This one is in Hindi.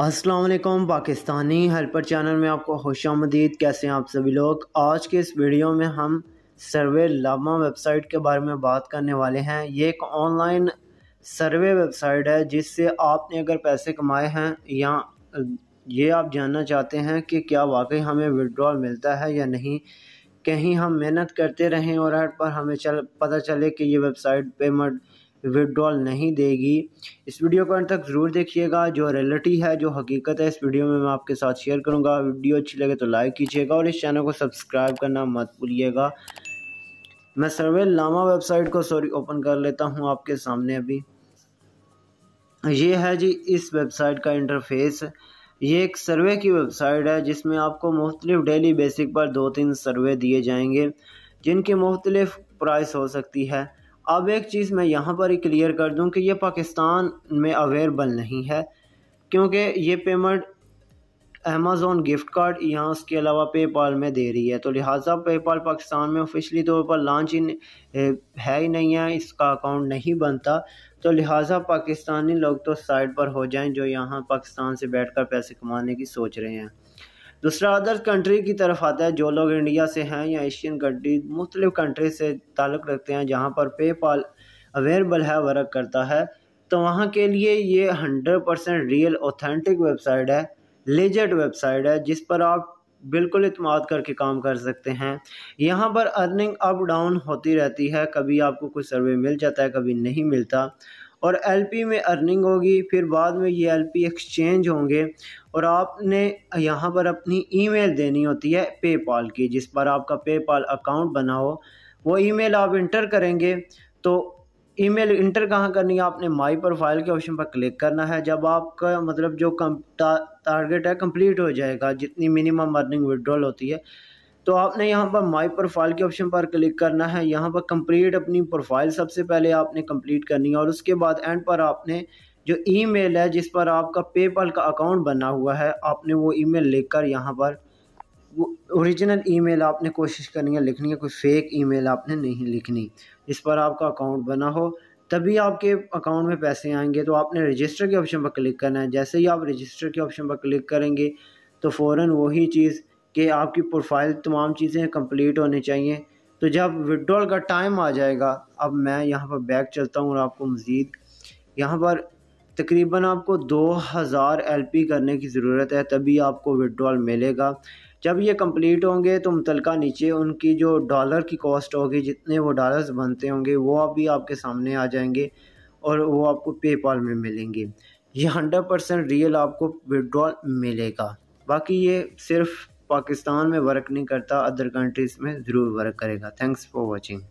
असलम पाकिस्तानी हेल्पर चैनल में आपको खुश आमदीद कैसे हैं आप सभी लोग आज के इस वीडियो में हम सर्वे लामा वेबसाइट के बारे में बात करने वाले हैं ये एक ऑनलाइन सर्वे वेबसाइट है जिससे आपने अगर पैसे कमाए हैं या ये आप जानना चाहते हैं कि क्या वाकई हमें विड्रॉल मिलता है या नहीं कहीं हम मेहनत करते रहें और हर पर हमें चल पता चले कि ये वेबसाइट पेमेंट विड्रॉल नहीं देगी इस वीडियो को अंत तक ज़रूर देखिएगा जो रियलिटी है जो हकीकत है इस वीडियो में मैं आपके साथ शेयर करूँगा वीडियो अच्छी लगे तो लाइक कीजिएगा और इस चैनल को सब्सक्राइब करना मत भूलिएगा मैं सर्वे लामा वेबसाइट को सॉरी ओपन कर लेता हूँ आपके सामने अभी ये है जी इस वेबसाइट का इंटरफेस ये एक सर्वे की वेबसाइट है जिसमें आपको मुख्तलिफ डेली बेसिक पर दो तीन सर्वे दिए जाएंगे जिनकी मुख्तलिफ प्राइस हो सकती है अब एक चीज़ मैं यहाँ पर ही क्लियर कर दूँ कि ये पाकिस्तान में अवेलेबल नहीं है क्योंकि ये पेमेंट अमेज़ोन गिफ्ट कार्ड या उसके अलावा पेपाल में दे रही है तो लिहाजा पेपाल पाकिस्तान में ऑफिशली तौर तो पर लॉन्च ही है ही नहीं है इसका अकाउंट नहीं बनता तो लिहाजा पाकिस्तानी लोग तो साइड पर हो जाएं जो यहाँ पाकिस्तान से बैठकर पैसे कमाने की सोच रहे हैं दूसरा अदर कंट्री की तरफ आता है जो लोग इंडिया से हैं या एशियन कंट्री मुख्तलिफ कंट्री से ताल्लुक़ रखते हैं जहाँ पर पे पाल अवेलेबल है वर्क करता है तो वहाँ के लिए ये hundred percent real authentic website है लेजेड वेबसाइट है जिस पर आप बिल्कुल इतमाद करके काम कर सकते हैं यहाँ पर अर्निंग अप डाउन होती रहती है कभी आपको कोई सर्वे मिल जाता है कभी नहीं मिलता और एलपी में अर्निंग होगी फिर बाद में ये एलपी एक्सचेंज होंगे और आपने यहाँ पर अपनी ईमेल देनी होती है पेपाल की जिस पर आपका पेपाल अकाउंट बना हो वो ईमेल आप इंटर करेंगे तो ईमेल इंटर कहाँ करनी है आपने माई प्रोफाइल के ऑप्शन पर क्लिक करना है जब आपका मतलब जो कम टारगेट है कंप्लीट हो जाएगा जितनी मिनिमम अर्निंग विड्रॉल होती है तो आपने यहाँ पर माई प्रोफाइल के ऑप्शन पर क्लिक करना है यहाँ पर कंप्लीट अपनी प्रोफाइल सबसे पहले आपने कंप्लीट करनी है और उसके बाद एंड पर आपने जो ईमेल है जिस पर आपका पेपल का अकाउंट बना हुआ है आपने वो ईमेल लेकर यहाँ पर ओरिजिनल ईमेल आपने कोशिश करनी है लिखनी है कोई फेक ईमेल आपने नहीं लिखनी जिस पर आपका अकाउंट बना हो तभी आपके अकाउंट में पैसे आएंगे तो आपने रजिस्टर के ऑप्शन पर क्लिक करना है जैसे ही आप रजिस्टर के ऑप्शन पर क्लिक करेंगे तो फ़ौर वही चीज़ कि आपकी प्रोफाइल तमाम चीज़ें कंप्लीट होनी चाहिए तो जब विड्रॉल का टाइम आ जाएगा अब मैं यहाँ पर बैक चलता हूँ और आपको मज़ीद यहाँ पर तकरीबन आपको 2000 पी करने की ज़रूरत है तभी आपको विड्रॉल मिलेगा जब ये कंप्लीट होंगे तो मुतलका नीचे उनकी जो डॉलर की कॉस्ट होगी जितने वो डॉलर्स बनते होंगे वो अभी आपके सामने आ जाएंगे और वो आपको पेपाल में मिलेंगे ये हंड्रेड परसेंट रियल आपको विड्रॉल मिलेगा बाकी ये सिर्फ पाकिस्तान में वर्क नहीं करता अदर कंट्रीज़ में ज़रूर वर्क करेगा थैंक्स फॉर वॉचिंग